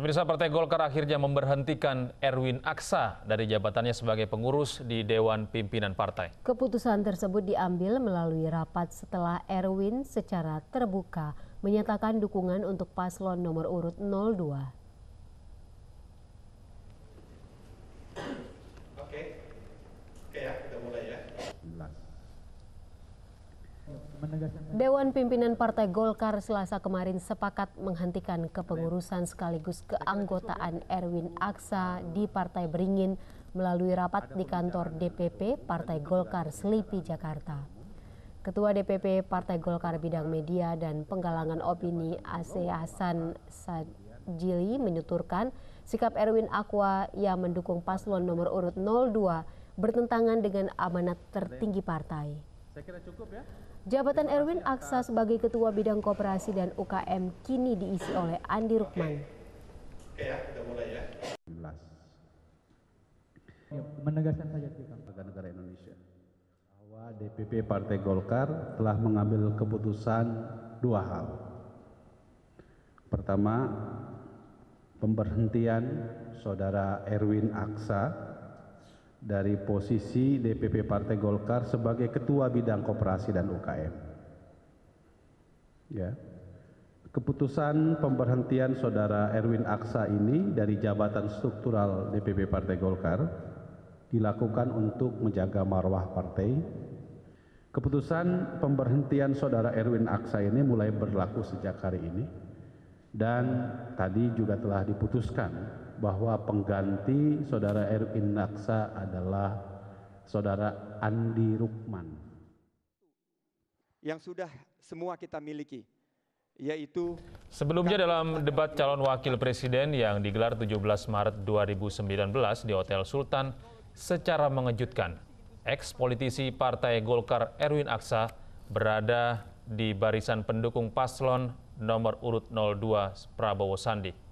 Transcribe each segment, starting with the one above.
Pemirsa Partai Golkar akhirnya memberhentikan Erwin Aksa dari jabatannya sebagai pengurus di Dewan Pimpinan Partai. Keputusan tersebut diambil melalui rapat setelah Erwin secara terbuka menyatakan dukungan untuk paslon nomor urut 02. Oke, oke ya, kita mulai ya. Dewan Pimpinan Partai Golkar selasa kemarin sepakat menghentikan kepengurusan sekaligus keanggotaan Erwin Aksa di Partai Beringin melalui rapat di kantor DPP Partai Golkar Selipi, Jakarta. Ketua DPP Partai Golkar Bidang Media dan Penggalangan Opini AC Hasan Sajili menuturkan sikap Erwin Aqua yang mendukung paslon nomor urut 02 bertentangan dengan amanat tertinggi partai. Ya. Jabatan Erwin Aksa sebagai Ketua Bidang Koperasi dan UKM kini diisi oleh Andi Rukman. Oke ya, kita mulai ya. Jelas. Ya, menegaskan saja kita. Negara Indonesia. Bahwa DPP Partai Golkar telah mengambil keputusan dua hal. Pertama, pemberhentian Saudara Erwin Aksa dari posisi DPP Partai Golkar sebagai Ketua Bidang Koperasi dan UKM. Ya. Keputusan pemberhentian Saudara Erwin Aksa ini dari jabatan struktural DPP Partai Golkar dilakukan untuk menjaga marwah partai. Keputusan pemberhentian Saudara Erwin Aksa ini mulai berlaku sejak hari ini dan tadi juga telah diputuskan bahwa pengganti saudara Erwin Naksa adalah saudara Andi Rukman. Yang sudah semua kita miliki, yaitu Sebelumnya dalam debat calon wakil presiden yang digelar 17 Maret 2019 di Hotel Sultan secara mengejutkan ex-politisi Partai Golkar Erwin Aksa berada di barisan pendukung paslon nomor urut 02 Prabowo Sandi.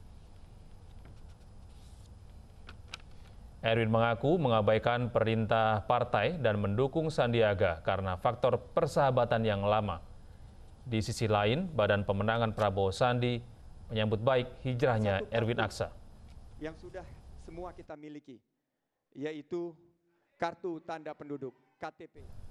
Erwin mengaku mengabaikan perintah partai dan mendukung Sandiaga karena faktor persahabatan yang lama. Di sisi lain, Badan Pemenangan Prabowo Sandi menyambut baik hijrahnya Erwin Aksa. Yang sudah semua kita miliki, yaitu kartu tanda penduduk KTP.